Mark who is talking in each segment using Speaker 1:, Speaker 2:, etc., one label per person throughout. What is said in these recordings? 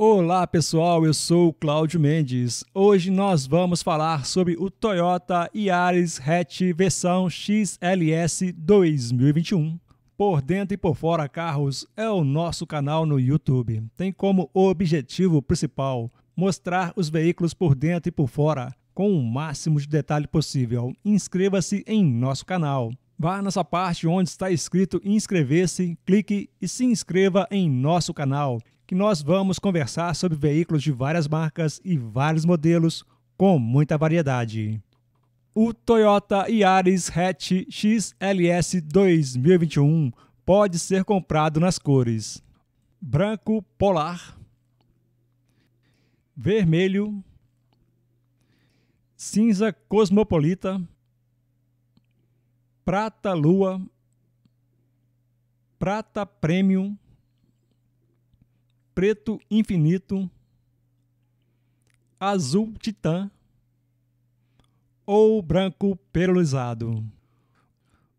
Speaker 1: Olá pessoal, eu sou o Cláudio Mendes. Hoje nós vamos falar sobre o Toyota Yaris Hatch versão XLS 2021. Por dentro e por fora carros é o nosso canal no YouTube. Tem como objetivo principal mostrar os veículos por dentro e por fora com o máximo de detalhe possível. Inscreva-se em nosso canal. Vá nessa parte onde está escrito inscrever-se, clique e se inscreva em nosso canal que nós vamos conversar sobre veículos de várias marcas e vários modelos com muita variedade. O Toyota Yaris Hatch XLS 2021 pode ser comprado nas cores branco polar, vermelho, cinza cosmopolita, prata lua, prata premium Preto Infinito, Azul Titã ou Branco Perolizado.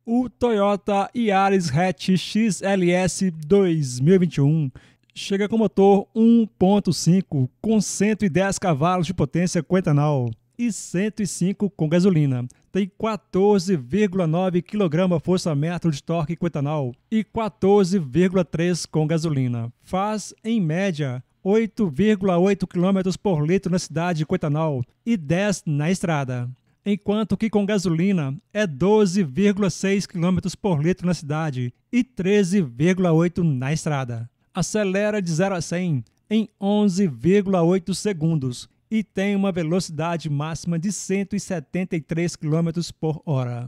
Speaker 1: O Toyota Yaris Hatch XLS 2021 chega com motor 1.5 com 110 cavalos de potência quintanal e 105 com gasolina tem 14,9 kgfm de torque com etanol e 14,3 com gasolina. Faz, em média, 8,8 km por litro na cidade com etanol e 10 na estrada, enquanto que com gasolina é 12,6 km por litro na cidade e 13,8 na estrada. Acelera de 0 a 100 em 11,8 segundos e tem uma velocidade máxima de 173 km por hora.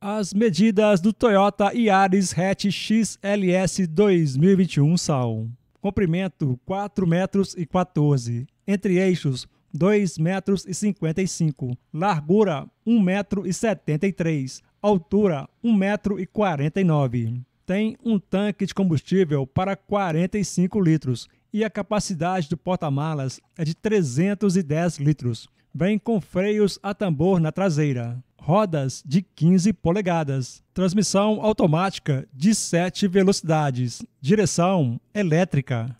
Speaker 1: As medidas do Toyota Yaris Hatch XLS 2021 são comprimento 4 metros e 14, entre eixos 2 metros e 55, largura 1 metro e 73, altura 1 metro e 49. Tem um tanque de combustível para 45 litros e a capacidade do porta-malas é de 310 litros. Vem com freios a tambor na traseira, rodas de 15 polegadas, transmissão automática de 7 velocidades, direção elétrica.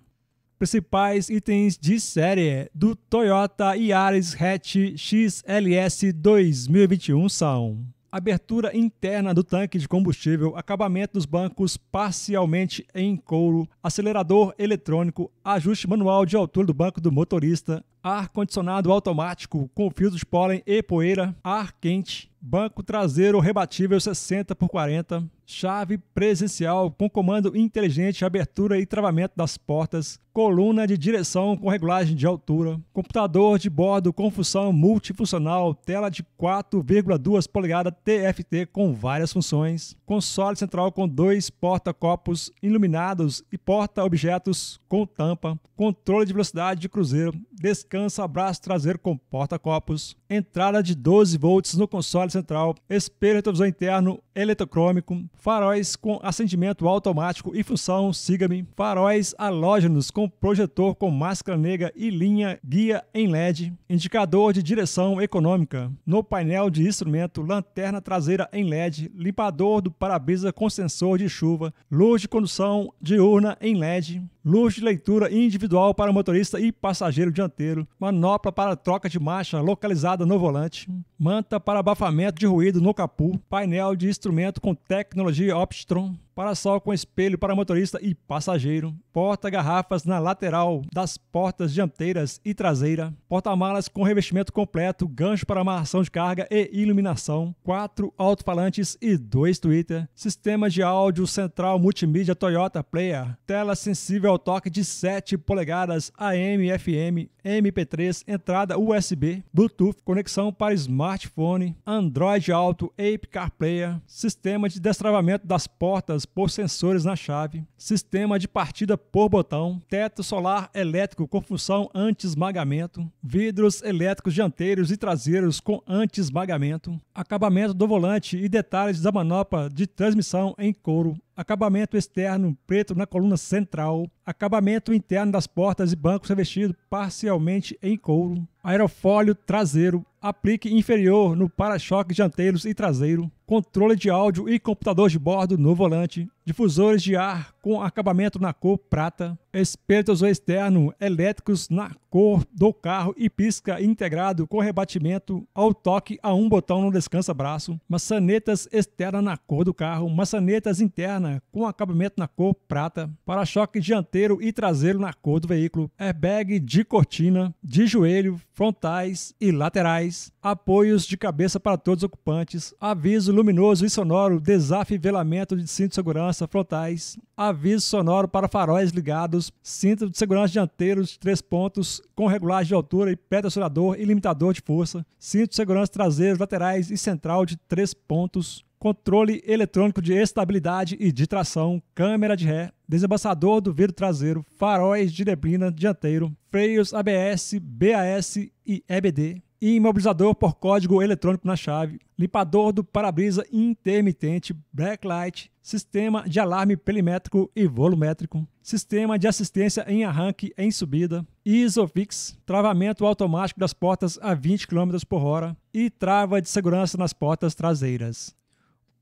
Speaker 1: Principais itens de série é do Toyota Yaris Hatch XLS 2021 são abertura interna do tanque de combustível, acabamento dos bancos parcialmente em couro, acelerador eletrônico, ajuste manual de altura do banco do motorista, ar-condicionado automático com filtros pólen e poeira, ar quente, banco traseiro rebatível 60 por 40, chave presencial com comando inteligente, abertura e travamento das portas, coluna de direção com regulagem de altura, computador de bordo com função multifuncional, tela de 4,2 polegadas TFT com várias funções, console central com dois porta-copos iluminados e porta-objetos com tampa, controle de velocidade de cruzeiro, descanso alcança braço traseiro com porta-copos, entrada de 12 volts no console central, espelho retrovisor interno eletrocrômico, faróis com acendimento automático e função Sigame, faróis halógenos com projetor com máscara negra e linha guia em LED, indicador de direção econômica, no painel de instrumento, lanterna traseira em LED, limpador do para-brisa com sensor de chuva, luz de condução diurna em LED, luz de leitura individual para motorista e passageiro dianteiro, manopla para troca de marcha localizada no volante, manta para abafamento de ruído no capu, painel de instrumento instrumento com tecnologia Opstron para sol com espelho para motorista e passageiro, porta-garrafas na lateral das portas dianteiras e traseira, porta-malas com revestimento completo, gancho para amarração de carga e iluminação, quatro alto-falantes e dois Twitter, sistema de áudio central multimídia Toyota Player, tela sensível ao toque de 7 polegadas AM, FM, MP3, entrada USB, Bluetooth, conexão para smartphone, Android Auto, Ape Player, sistema de destravamento das portas por sensores na chave, sistema de partida por botão, teto solar elétrico com função anti-esmagamento, vidros elétricos dianteiros e traseiros com anti-esmagamento, acabamento do volante e detalhes da manopla de transmissão em couro acabamento externo preto na coluna central, acabamento interno das portas e bancos revestido parcialmente em couro, aerofólio traseiro, aplique inferior no para-choque dianteiros e traseiro, controle de áudio e computador de bordo no volante, difusores de ar com acabamento na cor prata, espelhos externo elétricos na cor do carro e pisca integrado com rebatimento ao toque a um botão no descansa-braço, maçanetas externa na cor do carro, maçanetas interna com acabamento na cor prata, para-choque dianteiro e traseiro na cor do veículo, airbag de cortina, de joelho, frontais e laterais, apoios de cabeça para todos os ocupantes, aviso luminoso e sonoro, desafivelamento de cinto de segurança traça frontais, aviso sonoro para faróis ligados, cinto de segurança dianteiros de três pontos com regulagem de altura e pré-tensionador e limitador de força, cinto de segurança traseiros, laterais e central de três pontos, controle eletrônico de estabilidade e de tração, câmera de ré, desembaçador do vidro traseiro, faróis de neblina dianteiro, freios ABS, BAS e EBD, e imobilizador por código eletrônico na chave, limpador do para-brisa intermitente, backlight, sistema de alarme pelimétrico e volumétrico, sistema de assistência em arranque em subida, ISOFIX, travamento automático das portas a 20 km por hora e trava de segurança nas portas traseiras.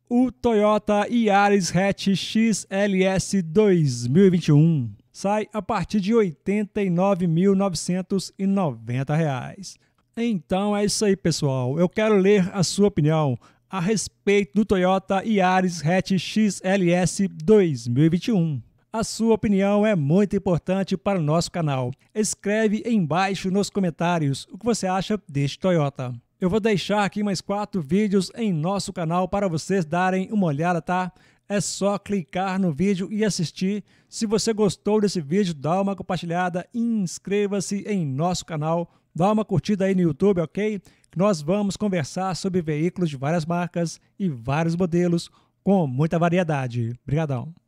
Speaker 1: O Toyota Yaris Hatch XLS 2021 sai a partir de R$ 89.990 então é isso aí, pessoal. Eu quero ler a sua opinião a respeito do Toyota Yaris Hatch XLS 2021. A sua opinião é muito importante para o nosso canal. Escreve embaixo nos comentários o que você acha deste Toyota. Eu vou deixar aqui mais quatro vídeos em nosso canal para vocês darem uma olhada, tá? é só clicar no vídeo e assistir. Se você gostou desse vídeo, dá uma compartilhada, inscreva-se em nosso canal, dá uma curtida aí no YouTube, ok? Nós vamos conversar sobre veículos de várias marcas e vários modelos com muita variedade. Obrigadão!